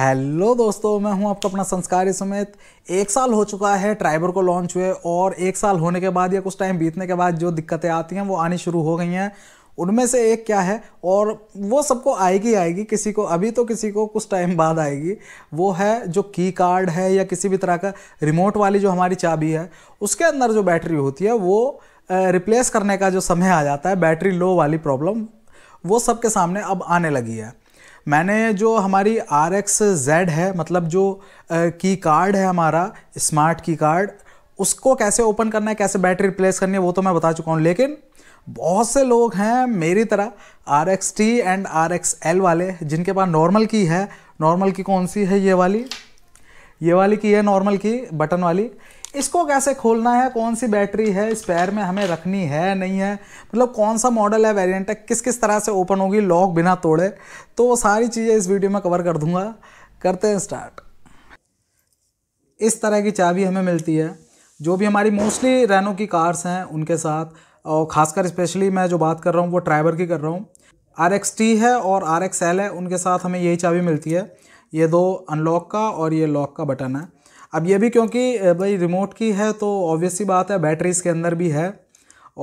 hello दोस्तों मैं हूं आपका अपना संस्कारी समेत एक साल हो चुका है ट्राइबर को लॉन्च हुए और एक साल होने के बाद या कुछ टाइम बीतने के बाद जो दिक्कतें आती हैं वो आनी शुरू हो गई हैं उनमें से एक क्या है और वो सबको आएगी आएगी किसी को अभी तो किसी को कुछ टाइम बाद आएगी वो है जो की कार्ड है या किसी भी तरह का रिमोट वाली जो हमारी चाबी है उसके अंदर जो बैटरी होती है वो रिप्लेस करने का जो समय आ जाता है बैटरी लो वाली प्रॉब्लम वो सबके सामने अब आने लगी है मैंने जो हमारी आर एक्स जेड है मतलब जो की कार्ड है हमारा स्मार्ट की कार्ड उसको कैसे ओपन करना है कैसे बैटरी रिप्लेस करनी है वो तो मैं बता चुका हूँ लेकिन बहुत से लोग हैं मेरी तरह R X T and R X L वाले जिनके पास नॉर्मल की है नॉर्मल की कौन सी है ये वाली ये वाली की है नॉर्मल की बटन वाली इसको कैसे खोलना है कौन सी बैटरी है स्पेयर में हमें रखनी है नहीं है मतलब कौन सा मॉडल है वेरिएंट है किस किस तरह से ओपन होगी लॉक बिना तोड़े तो वो सारी चीज़ें इस वीडियो में कवर कर दूंगा करते हैं स्टार्ट इस तरह की चाबी हमें मिलती है जो भी हमारी मोस्टली रेनो की कार्स हैं उनके साथ और ख़ासकर स्पेशली मैं जो बात कर रहा हूँ वो ट्राइवर की कर रहा हूँ आर एक्स टी है और आर एक्स एल है उनके साथ हमें यही चाबी मिलती है ये दो अनलॉक का और ये लॉक का बटन है अब ये भी क्योंकि भाई रिमोट की है तो ऑब्वियसली बात है बैटरी इसके अंदर भी है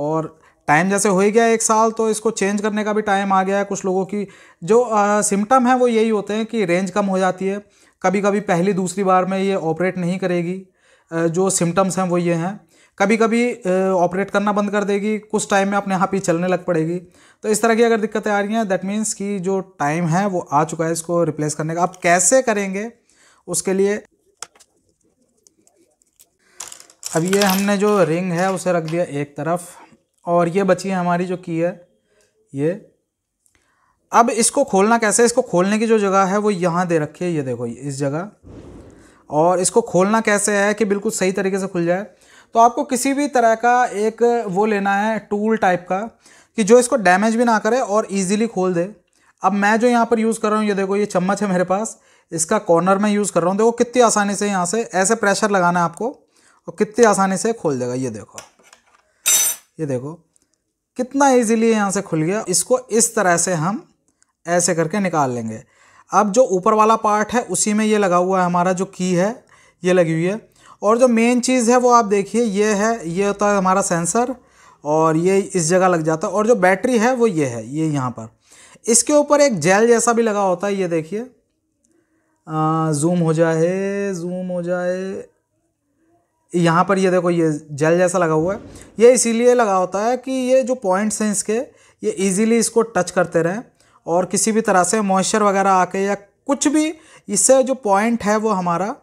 और टाइम जैसे हो ही गया एक साल तो इसको चेंज करने का भी टाइम आ गया है कुछ लोगों की जो सिम्टम है वो यही होते हैं कि रेंज कम हो जाती है कभी कभी पहली दूसरी बार में ये ऑपरेट नहीं करेगी जो सिम्टम्स हैं वो ये हैं कभी कभी ऑपरेट करना बंद कर देगी कुछ टाइम में अपने यहाँ ही चलने लग पड़ेगी तो इस तरह की अगर दिक्कतें आ रही हैं दैट मीन्स कि जो टाइम है वो आ चुका है इसको रिप्लेस करने का आप कैसे करेंगे उसके लिए अब ये हमने जो रिंग है उसे रख दिया एक तरफ और ये बची है हमारी जो की है ये अब इसको खोलना कैसे इसको खोलने की जो जगह है वो यहाँ दे रखी है ये देखो इस जगह और इसको खोलना कैसे है कि बिल्कुल सही तरीके से खुल जाए तो आपको किसी भी तरह का एक वो लेना है टूल टाइप का कि जो इसको डैमेज भी ना करे और इजीली खोल दे अब मैं जो यहाँ पर यूज़ कर रहा हूँ ये देखो ये चम्मच है मेरे पास इसका कॉर्नर में यूज़ कर रहा हूँ देखो कितनी आसानी से यहाँ से ऐसे प्रेशर लगाना है आपको और कितनी आसानी से खोल देगा ये देखो ये देखो कितना इजीली यहाँ से खुल गया इसको इस तरह से हम ऐसे करके निकाल लेंगे अब जो ऊपर वाला पार्ट है उसी में ये लगा हुआ है हमारा जो की है ये लगी हुई है और जो मेन चीज़ है वो आप देखिए ये है ये होता है हमारा सेंसर और ये इस जगह लग जाता है और जो बैटरी है वो ये है ये यहाँ पर इसके ऊपर एक जेल जैसा भी लगा होता है ये देखिए जूम हो जाए जूम हो जाए यहाँ पर ये देखो ये जल जैसा लगा हुआ है ये इसीलिए लगा होता है कि ये जो पॉइंट्स हैं इसके ये इजीली इसको टच करते रहें और किसी भी तरह से मॉइस्चर वगैरह आके या कुछ भी इससे जो पॉइंट है वो हमारा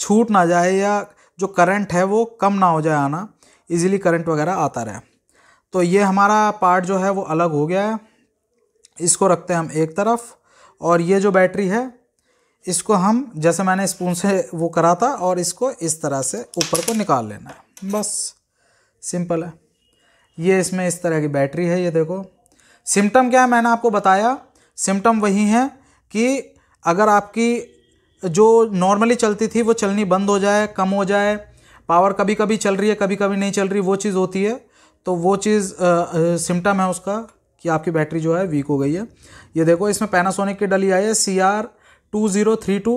छूट ना जाए या जो करंट है वो कम ना हो जाए आना इजीली करंट वगैरह आता रहे तो ये हमारा पार्ट जो है वो अलग हो गया है इसको रखते हैं हम एक तरफ और ये जो बैटरी है इसको हम जैसे मैंने स्पून से वो करा था और इसको इस तरह से ऊपर को निकाल लेना है बस सिंपल है ये इसमें इस तरह की बैटरी है ये देखो सिम्टम क्या है मैंने आपको बताया सिम्टम वही है कि अगर आपकी जो नॉर्मली चलती थी वो चलनी बंद हो जाए कम हो जाए पावर कभी कभी चल रही है कभी कभी नहीं चल रही वो चीज़ होती है तो वो चीज़ सिम्टम है उसका कि आपकी बैटरी जो है वीक हो गई है ये देखो इसमें पैनासोनिक की डली आई है C R two zero three two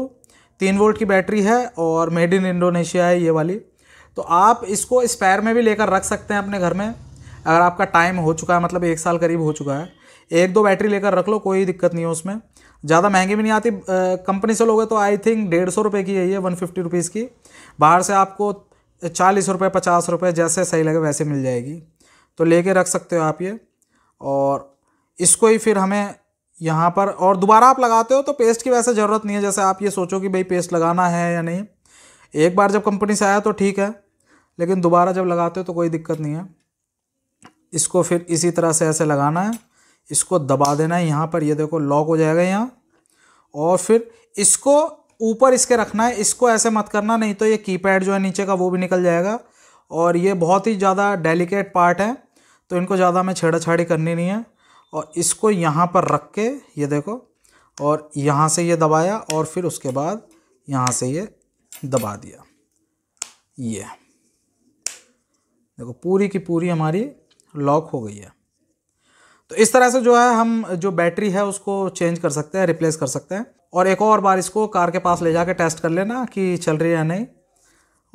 तीन वोल्ट की बैटरी है और मेड इन इंडोनेशिया है ये वाली तो आप इसको स्पैर में भी लेकर रख सकते हैं अपने घर में अगर आपका टाइम हो चुका है मतलब एक साल करीब हो चुका है एक दो बैटरी लेकर रख लो कोई दिक्कत नहीं है उसमें ज़्यादा महंगी भी नहीं आती कंपनी से लोगे तो आई थिंक डेढ़ सौ रुपये की है ये वन फिफ्टी रुपीज़ की बाहर से आपको चालीस रुपये पचास रुपये जैसे सही लगे वैसे मिल जाएगी तो लेके रख सकते हो आप ये और इसको ही फिर हमें यहाँ पर और दोबारा आप लगाते हो तो पेस्ट की वैसे ज़रूरत नहीं है जैसे आप ये सोचो कि भाई पेस्ट लगाना है या नहीं एक बार जब कंपनी से आया तो ठीक है लेकिन दोबारा जब लगाते हो तो कोई दिक्कत नहीं है इसको फिर इसी तरह से ऐसे लगाना है इसको दबा देना है यहाँ पर ये देखो लॉक हो जाएगा यहाँ और फिर इसको ऊपर इसके रखना है इसको ऐसे मत करना नहीं तो ये कीपैड जो है नीचे का वो भी निकल जाएगा और ये बहुत ही ज़्यादा डेलिकेट पार्ट है तो इनको ज़्यादा हमें छेड़ाछाड़ी करनी नहीं है और इसको यहाँ पर रख के ये देखो और यहाँ से ये दबाया और फिर उसके बाद यहाँ से ये दबा दिया ये देखो पूरी की पूरी हमारी लॉक हो गई है तो इस तरह से जो है हम जो बैटरी है उसको चेंज कर सकते हैं रिप्लेस कर सकते हैं और एक और बार इसको कार के पास ले जाके टेस्ट कर लेना कि चल रही है या नहीं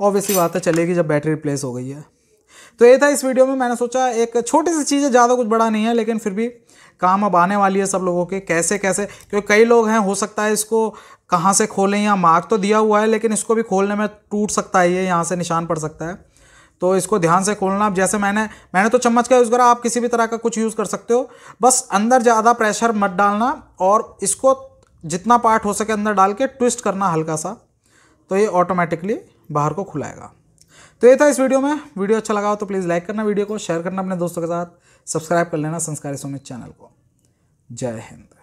ऑब्वियसली बात है चलेगी जब बैटरी रिप्लेस हो गई है तो ये था इस वीडियो में मैंने सोचा एक छोटी सी चीज़ है ज़्यादा कुछ बड़ा नहीं है लेकिन फिर भी काम अब आने वाली है सब लोगों के कैसे कैसे क्योंकि कई लोग हैं हो सकता है इसको कहाँ से खोलें या मार्क तो दिया हुआ है लेकिन इसको भी खोलने में टूट सकता है ये यहाँ से निशान पड़ सकता है तो इसको ध्यान से खोलना जैसे मैंने मैंने तो चम्मच का यूज़ करा आप किसी भी तरह का कुछ यूज़ कर सकते हो बस अंदर ज़्यादा प्रेशर मत डालना और इसको जितना पार्ट हो सके अंदर डाल के ट्विस्ट करना हल्का सा तो ये ऑटोमेटिकली बाहर को खुलाएगा तो ये था इस वीडियो में वीडियो अच्छा लगा हो तो प्लीज़ लाइक करना वीडियो को शेयर करना अपने दोस्तों के साथ सब्सक्राइब कर लेना संस्कारी सोमित चैनल को जय हिंद